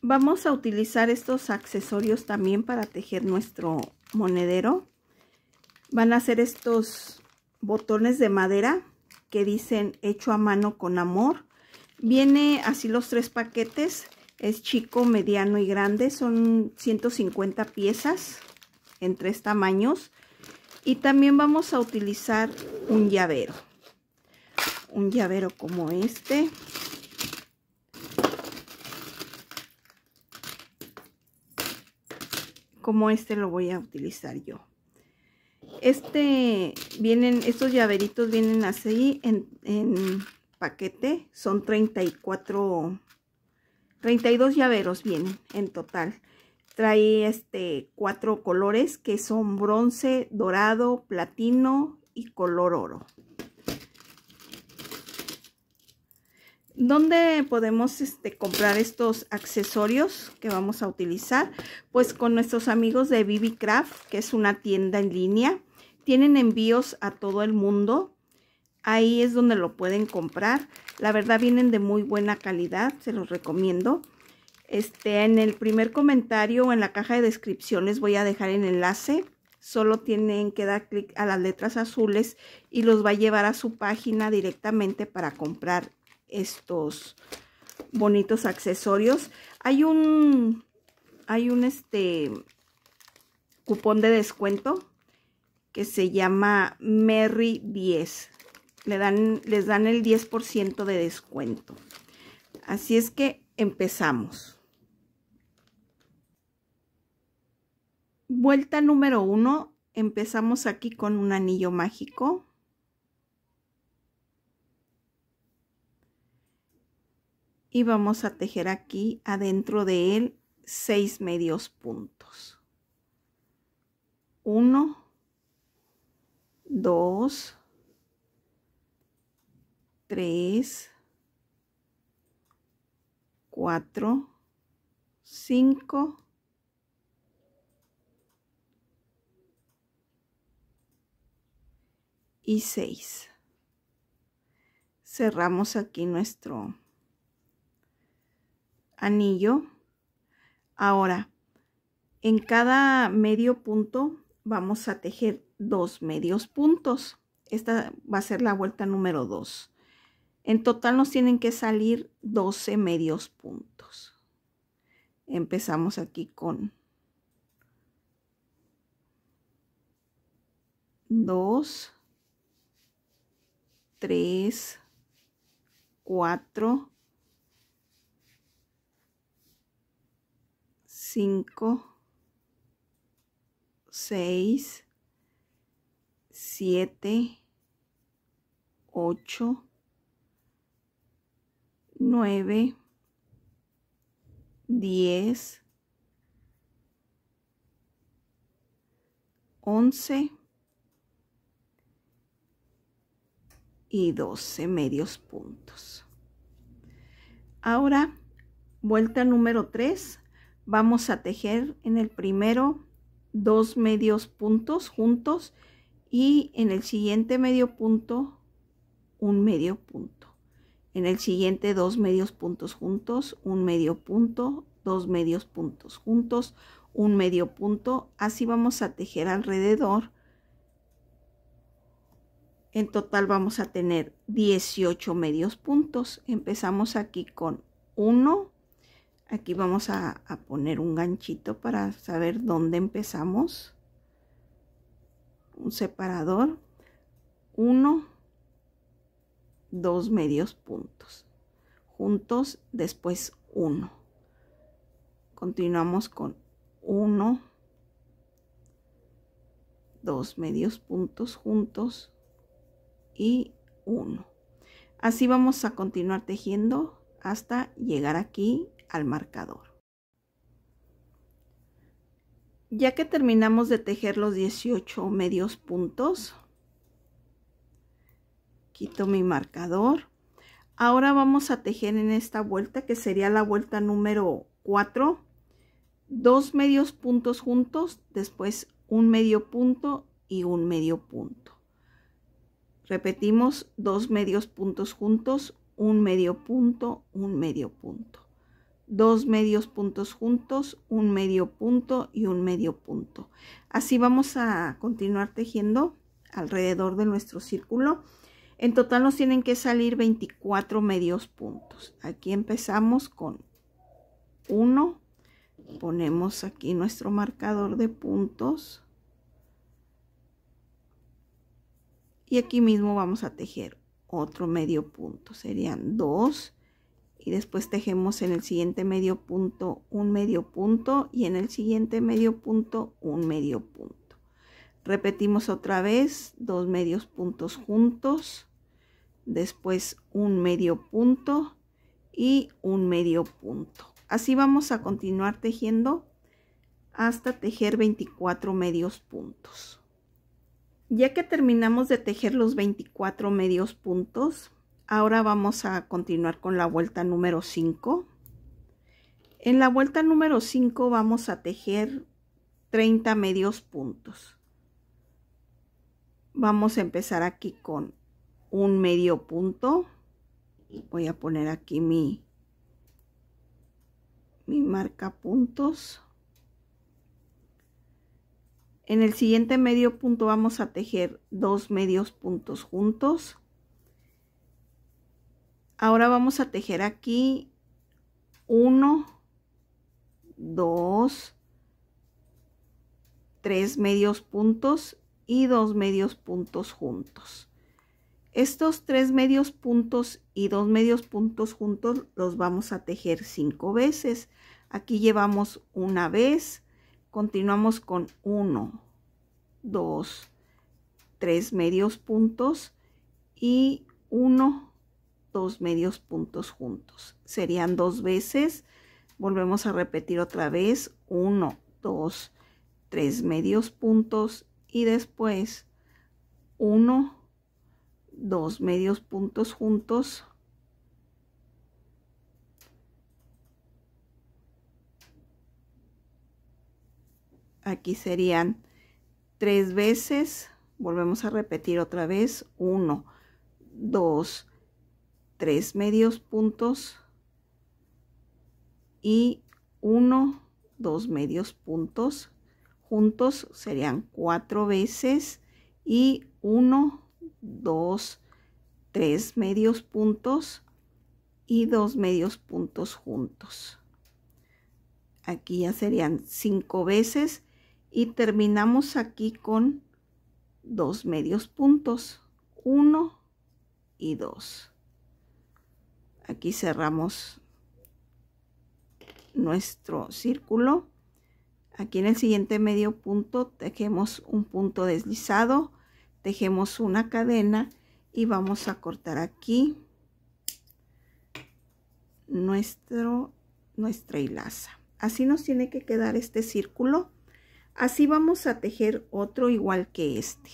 Vamos a utilizar estos accesorios también para tejer nuestro monedero. Van a ser estos botones de madera que dicen hecho a mano con amor. Viene así los tres paquetes. Es chico, mediano y grande. Son 150 piezas en tres tamaños. Y también vamos a utilizar un llavero. Un llavero como este. Este como este lo voy a utilizar yo. Este, vienen, estos llaveritos vienen así en, paquete, son 34, 32 llaveros vienen en total. Trae este cuatro colores que son bronce, dorado, platino y color oro. ¿Dónde podemos este, comprar estos accesorios que vamos a utilizar? Pues con nuestros amigos de Bibi Craft, que es una tienda en línea. Tienen envíos a todo el mundo. Ahí es donde lo pueden comprar. La verdad vienen de muy buena calidad, se los recomiendo. Este, en el primer comentario o en la caja de descripción les voy a dejar el enlace. Solo tienen que dar clic a las letras azules y los va a llevar a su página directamente para comprar estos bonitos accesorios. Hay un, hay un este, cupón de descuento que se llama Merry 10. Le dan, les dan el 10% de descuento. Así es que empezamos. Vuelta número 1. Empezamos aquí con un anillo mágico. y vamos a tejer aquí adentro de él seis medios puntos 1 2 3 4 5 y 6 cerramos aquí nuestro anillo. Ahora, en cada medio punto vamos a tejer dos medios puntos. Esta va a ser la vuelta número 2. En total nos tienen que salir 12 medios puntos. Empezamos aquí con 2, 3, 4, 5, 6, 7, 8, 9, 10, 11 y 12 medios puntos. Ahora, vuelta número 3, vamos a tejer en el primero dos medios puntos juntos y en el siguiente medio punto un medio punto en el siguiente dos medios puntos juntos un medio punto dos medios puntos juntos un medio punto así vamos a tejer alrededor en total vamos a tener 18 medios puntos empezamos aquí con 1 Aquí vamos a, poner un ganchito para saber dónde empezamos. Un separador. uno dos medios puntos. Juntos, después uno Continuamos con uno dos medios puntos juntos y uno Así vamos a continuar tejiendo hasta llegar aquí al marcador. Ya que terminamos de tejer los 18 medios puntos, quito mi marcador. Ahora vamos a tejer en esta vuelta, que sería la vuelta número 4, dos medios puntos juntos, después un medio punto y un medio punto. Repetimos, dos medios puntos juntos, un medio punto, un medio punto dos medios puntos juntos, un medio punto y un medio punto. Así vamos a continuar tejiendo alrededor de nuestro círculo. En total nos tienen que salir 24 medios puntos. Aquí empezamos con 1, ponemos aquí nuestro marcador de puntos y aquí mismo vamos a tejer otro medio punto. Serían 2, y después tejemos en el siguiente medio punto un medio punto y en el siguiente medio punto un medio punto. Repetimos otra vez dos medios puntos juntos, después un medio punto y un medio punto. Así vamos a continuar tejiendo hasta tejer 24 medios puntos. Ya que terminamos de tejer los 24 medios puntos, Ahora vamos a continuar con la vuelta número 5. En la vuelta número 5 vamos a tejer 30 medios puntos. Vamos a empezar aquí con un medio punto. Voy a poner aquí mi, mi marca puntos. En el siguiente medio punto vamos a tejer dos medios puntos juntos ahora vamos a tejer aquí 1 2 3 medios puntos y 2 medios puntos juntos estos 3 medios puntos y 2 medios puntos juntos los vamos a tejer 5 veces aquí llevamos una vez continuamos con 1 2 3 medios puntos y 1 dos medios puntos juntos. Serían dos veces, volvemos a repetir otra vez, uno dos tres medios puntos y después uno dos medios puntos juntos. Aquí serían tres veces, volvemos a repetir otra vez, uno dos tres medios puntos y uno, dos medios puntos juntos serían cuatro veces y uno, dos, tres medios puntos y dos medios puntos juntos. Aquí ya serían cinco veces y terminamos aquí con dos medios puntos, uno y dos aquí cerramos nuestro círculo aquí en el siguiente medio punto tejemos un punto deslizado tejemos una cadena y vamos a cortar aquí nuestro nuestra hilaza así nos tiene que quedar este círculo así vamos a tejer otro igual que este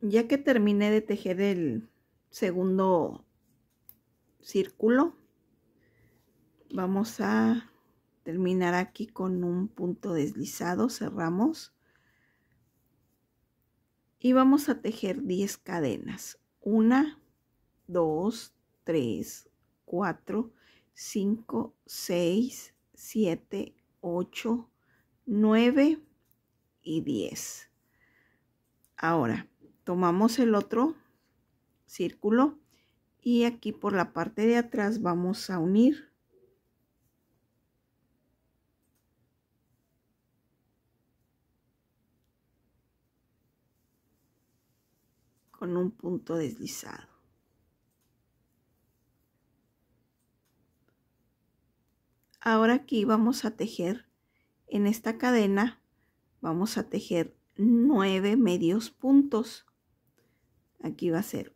ya que terminé de tejer el segundo círculo vamos a terminar aquí con un punto deslizado cerramos y vamos a tejer 10 cadenas 1 2 3 4 5 6 7 8 9 y 10 ahora tomamos el otro círculo y aquí por la parte de atrás vamos a unir con un punto deslizado ahora aquí vamos a tejer en esta cadena vamos a tejer nueve medios puntos aquí va a ser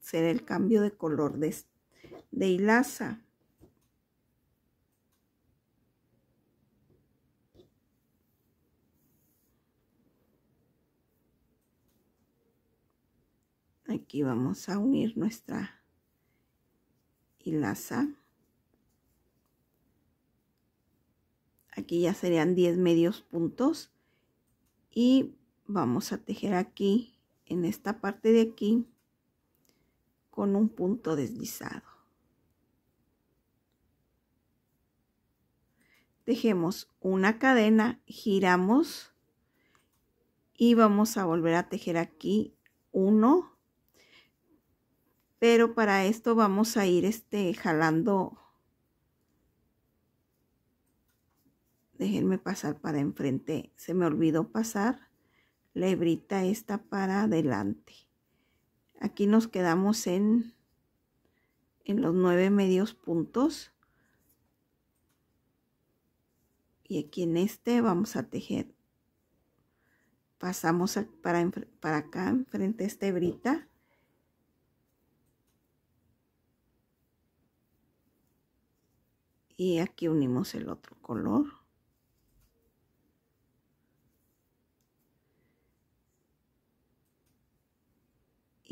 será el cambio de color de, de hilaza. Aquí vamos a unir nuestra hilaza. Aquí ya serían 10 medios puntos. Y vamos a tejer aquí, en esta parte de aquí, con un punto deslizado. Tejemos una cadena, giramos y vamos a volver a tejer aquí uno, pero para esto vamos a ir este jalando déjenme pasar para enfrente se me olvidó pasar la hebrita esta para adelante Aquí nos quedamos en, en los nueve medios puntos. Y aquí en este vamos a tejer. Pasamos para, para acá, frente a esta brita. Y aquí unimos el otro color.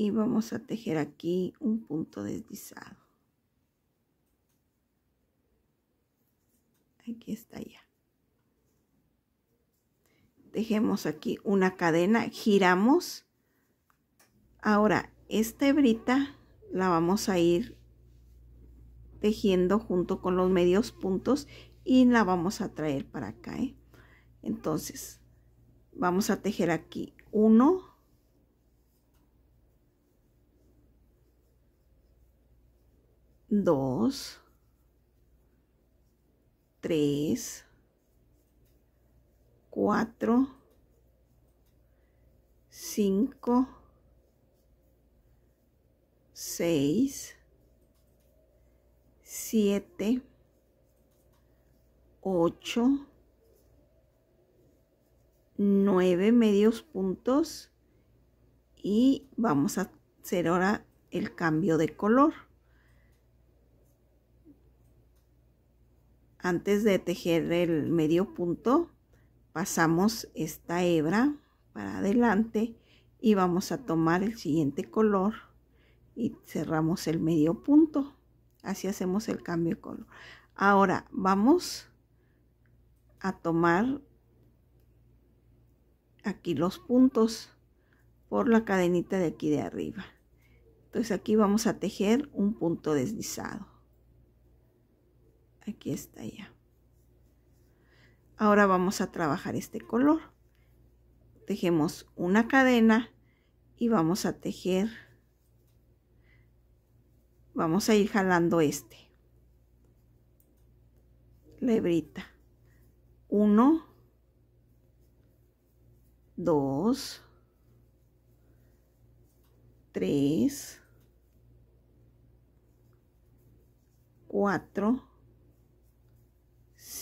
y vamos a tejer aquí un punto deslizado aquí está ya tejemos aquí una cadena giramos ahora esta hebrita la vamos a ir tejiendo junto con los medios puntos y la vamos a traer para acá ¿eh? entonces vamos a tejer aquí uno 2, 3, 4, 5, 6, 7, 8, 9 medios puntos y vamos a hacer ahora el cambio de color. antes de tejer el medio punto pasamos esta hebra para adelante y vamos a tomar el siguiente color y cerramos el medio punto así hacemos el cambio de color ahora vamos a tomar aquí los puntos por la cadenita de aquí de arriba entonces aquí vamos a tejer un punto deslizado Aquí está ya. Ahora vamos a trabajar este color. Tejemos una cadena y vamos a tejer. Vamos a ir jalando este. La hebrita. 1, 2, 3, 4,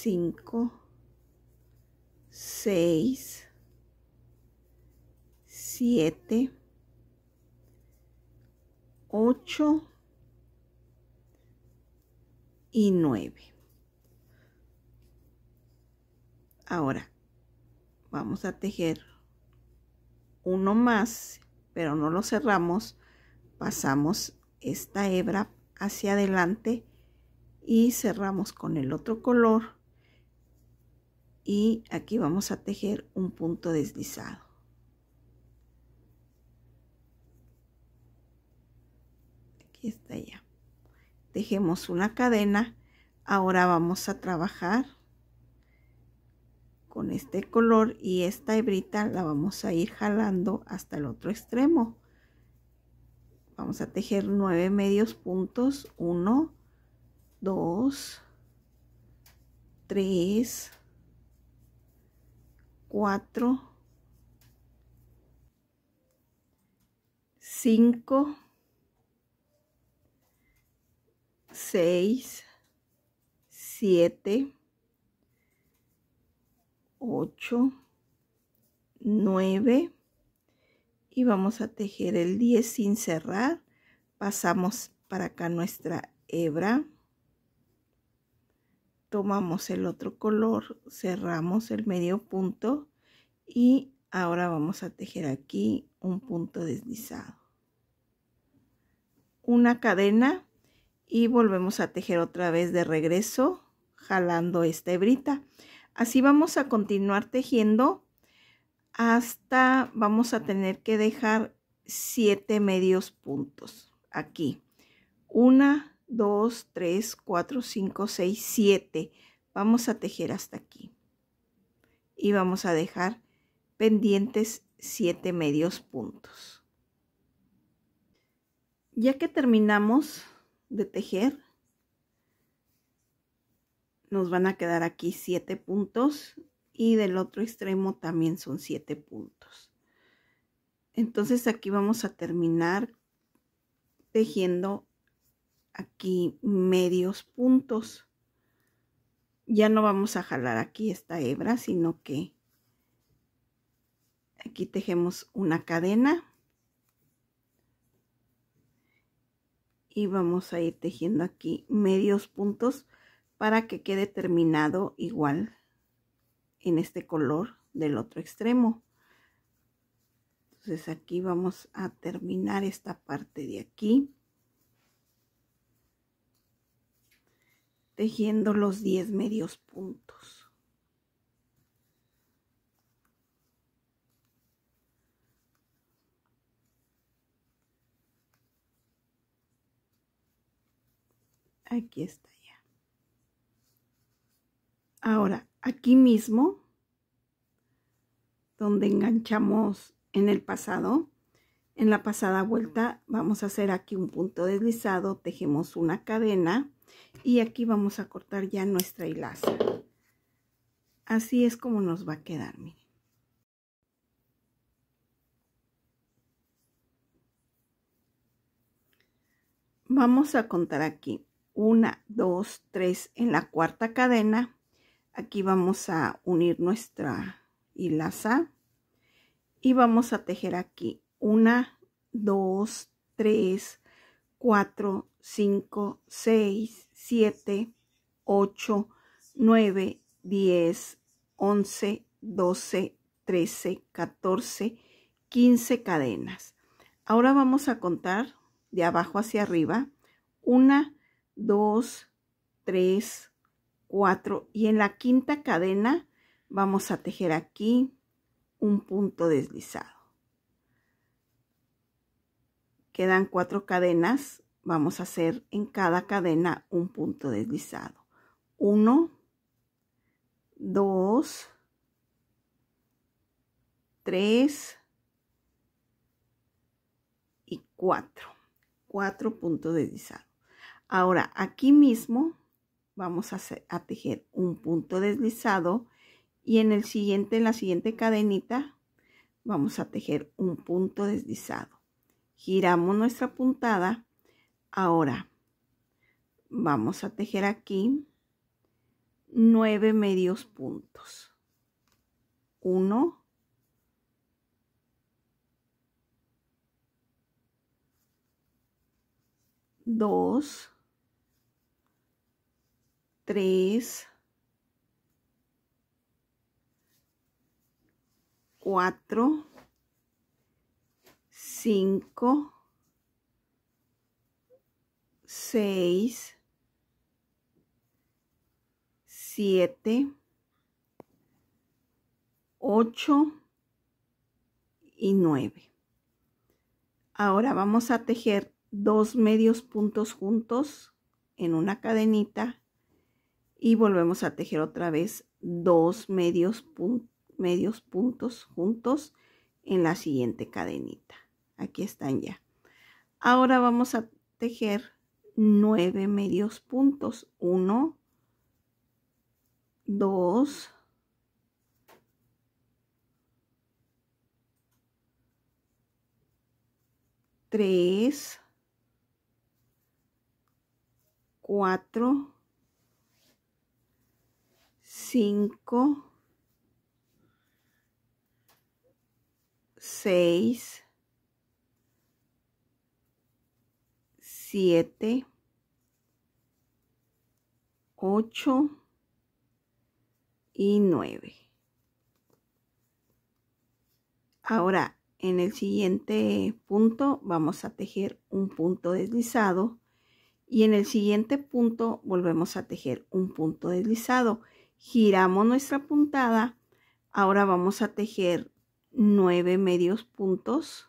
5, 6, 7, 8 y 9. Ahora vamos a tejer uno más, pero no lo cerramos. Pasamos esta hebra hacia adelante y cerramos con el otro color y aquí vamos a tejer un punto deslizado aquí está ya tejemos una cadena ahora vamos a trabajar con este color y esta hebrita la vamos a ir jalando hasta el otro extremo vamos a tejer nueve medios puntos uno dos tres. 4, 5, 6, 7, 8, 9 y vamos a tejer el 10 sin cerrar. Pasamos para acá nuestra hebra tomamos el otro color, cerramos el medio punto y ahora vamos a tejer aquí un punto deslizado. Una cadena y volvemos a tejer otra vez de regreso jalando esta hebrita. Así vamos a continuar tejiendo hasta vamos a tener que dejar siete medios puntos aquí. Una, 2, 3, 4, 5, 6, 7. Vamos a tejer hasta aquí. Y vamos a dejar pendientes 7 medios puntos. Ya que terminamos de tejer, nos van a quedar aquí 7 puntos y del otro extremo también son 7 puntos. Entonces aquí vamos a terminar tejiendo aquí medios puntos. Ya no vamos a jalar aquí esta hebra, sino que aquí tejemos una cadena. Y vamos a ir tejiendo aquí medios puntos para que quede terminado igual en este color del otro extremo. Entonces aquí vamos a terminar esta parte de aquí. tejiendo los 10 medios puntos. Aquí está ya. Ahora, aquí mismo, donde enganchamos en el pasado, en la pasada vuelta vamos a hacer aquí un punto deslizado, tejemos una cadena y aquí vamos a cortar ya nuestra hilaza. Así es como nos va a quedar, miren. Vamos a contar aquí una, dos, tres. en la cuarta cadena. Aquí vamos a unir nuestra hilaza y vamos a tejer aquí 1, 2, 3, 4, 5, 6, 7, 8, 9, 10, 11, 12, 13, 14, 15 cadenas. Ahora vamos a contar de abajo hacia arriba. 1, 2, 3, 4. Y en la quinta cadena vamos a tejer aquí un punto deslizado. Quedan cuatro cadenas. Vamos a hacer en cada cadena un punto deslizado. Uno, dos, tres y cuatro. Cuatro puntos deslizados. Ahora, aquí mismo vamos a, hacer, a, tejer un punto deslizado y en el siguiente, en la siguiente cadenita, vamos a tejer un punto deslizado giramos nuestra puntada ahora vamos a tejer aquí nueve medios puntos 1 2 3 4 cinco, seis, siete, ocho y nueve. Ahora vamos a tejer dos medios puntos juntos en una cadenita y volvemos a tejer otra vez dos medios, medios puntos juntos en la siguiente cadenita aquí están ya ahora vamos a tejer nueve medios puntos 1 2 3 4 5 6 7 8 y 9 Ahora, en el siguiente punto vamos a tejer un punto deslizado y en el siguiente punto volvemos a tejer un punto deslizado. Giramos nuestra puntada. Ahora vamos a tejer 9 medios puntos.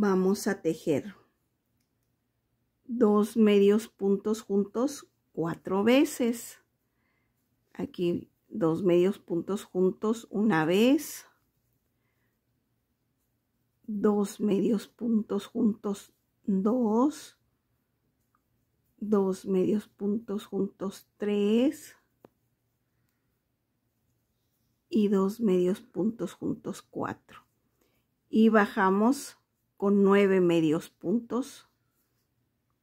vamos a tejer dos medios puntos juntos cuatro veces aquí dos medios puntos juntos una vez dos medios puntos juntos dos dos medios puntos juntos tres y dos medios puntos juntos cuatro y bajamos con nueve medios puntos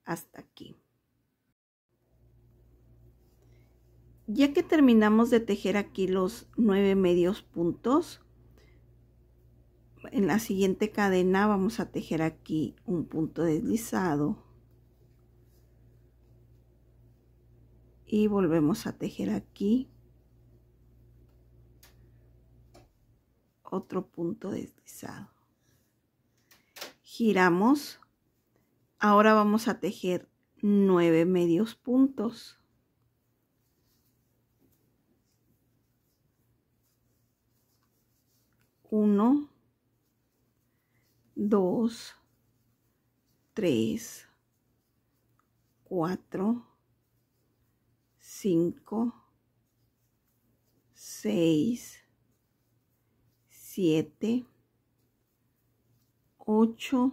hasta aquí. Ya que terminamos de tejer aquí los nueve medios puntos, en la siguiente cadena vamos a tejer aquí un punto deslizado y volvemos a tejer aquí otro punto deslizado giramos ahora vamos a tejer nueve medios puntos 1 2 3 4 5 6 7 8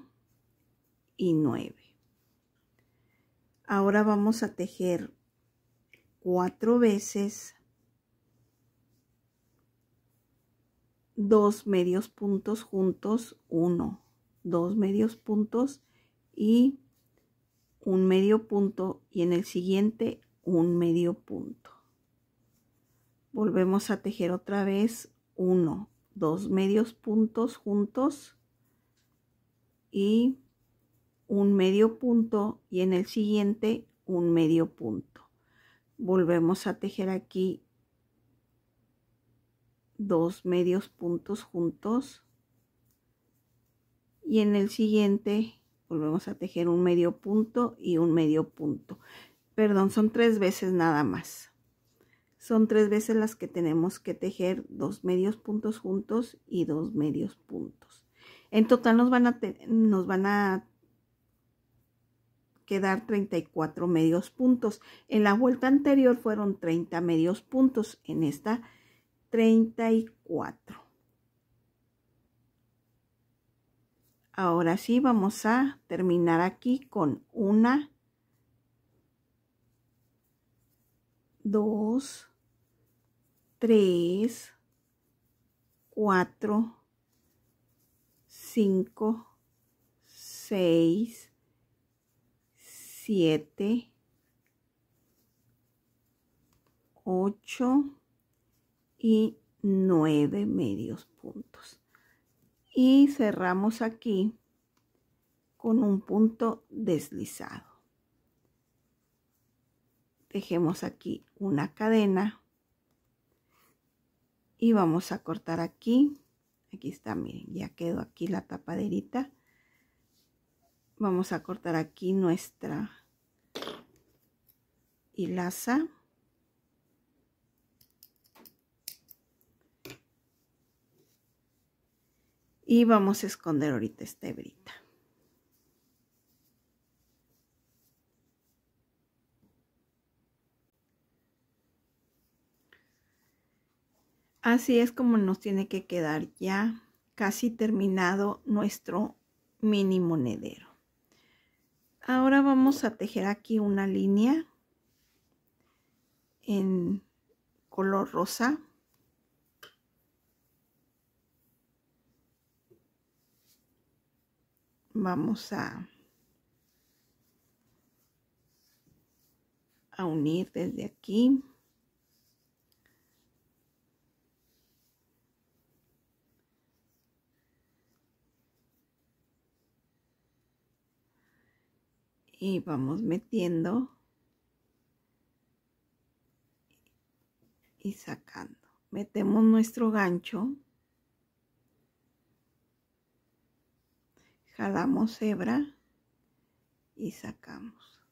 y 9 ahora vamos a tejer cuatro veces dos medios puntos juntos uno dos medios puntos y un medio punto y en el siguiente un medio punto volvemos a tejer otra vez uno dos medios puntos juntos y un medio punto y en el siguiente un medio punto. Volvemos a tejer aquí dos medios puntos juntos y en el siguiente volvemos a tejer un medio punto y un medio punto. Perdón, son tres veces nada más. Son tres veces las que tenemos que tejer dos medios puntos juntos y dos medios puntos. En total nos van a, nos van a quedar 34 medios puntos. En la vuelta anterior fueron 30 medios puntos, en esta 34. Ahora sí vamos a terminar aquí con una, dos, tres, cuatro, 5, 6, 7, 8 y 9 medios puntos. Y cerramos aquí con un punto deslizado. Dejemos aquí una cadena y vamos a cortar aquí aquí está miren ya quedó aquí la tapaderita vamos a cortar aquí nuestra hilaza y vamos a esconder ahorita esta hebrita Así es como nos tiene que quedar ya casi terminado nuestro mini monedero. Ahora vamos a tejer aquí una línea en color rosa. Vamos a, a unir desde aquí. y vamos metiendo y sacando. Metemos nuestro gancho, jalamos hebra y sacamos.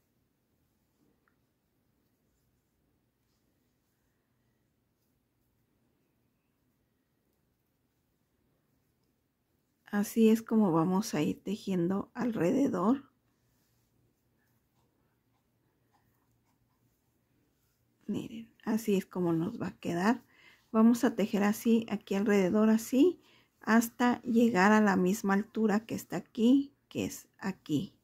Así es como vamos a ir tejiendo alrededor miren así es como nos va a quedar vamos a tejer así aquí alrededor así hasta llegar a la misma altura que está aquí que es aquí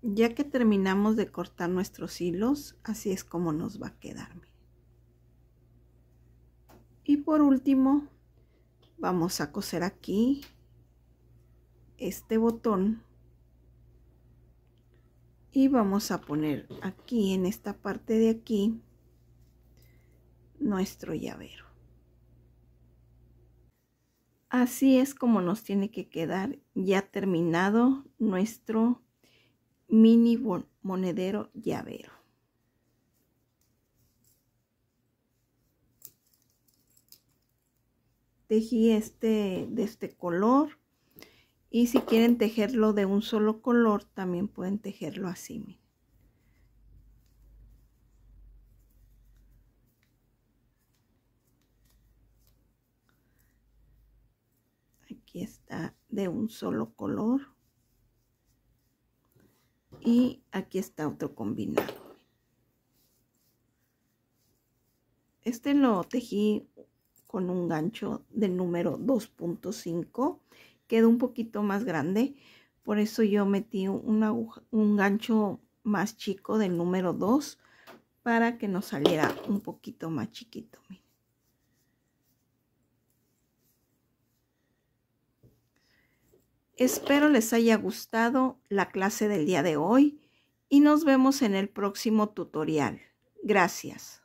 ya que terminamos de cortar nuestros hilos así es como nos va a quedar y por último vamos a coser aquí este botón y vamos a poner aquí en esta parte de aquí nuestro llavero así es como nos tiene que quedar ya terminado nuestro mini monedero llavero tejí este de este color y si quieren tejerlo de un solo color, también pueden tejerlo así, Aquí está de un solo color. Y aquí está otro combinado. Este lo tejí con un gancho del número 2.5 quedó un poquito más grande. Por eso yo metí un gancho más chico del número 2 para que nos saliera un poquito más chiquito. Espero les haya gustado la clase del día de hoy y nos vemos en el próximo tutorial. Gracias.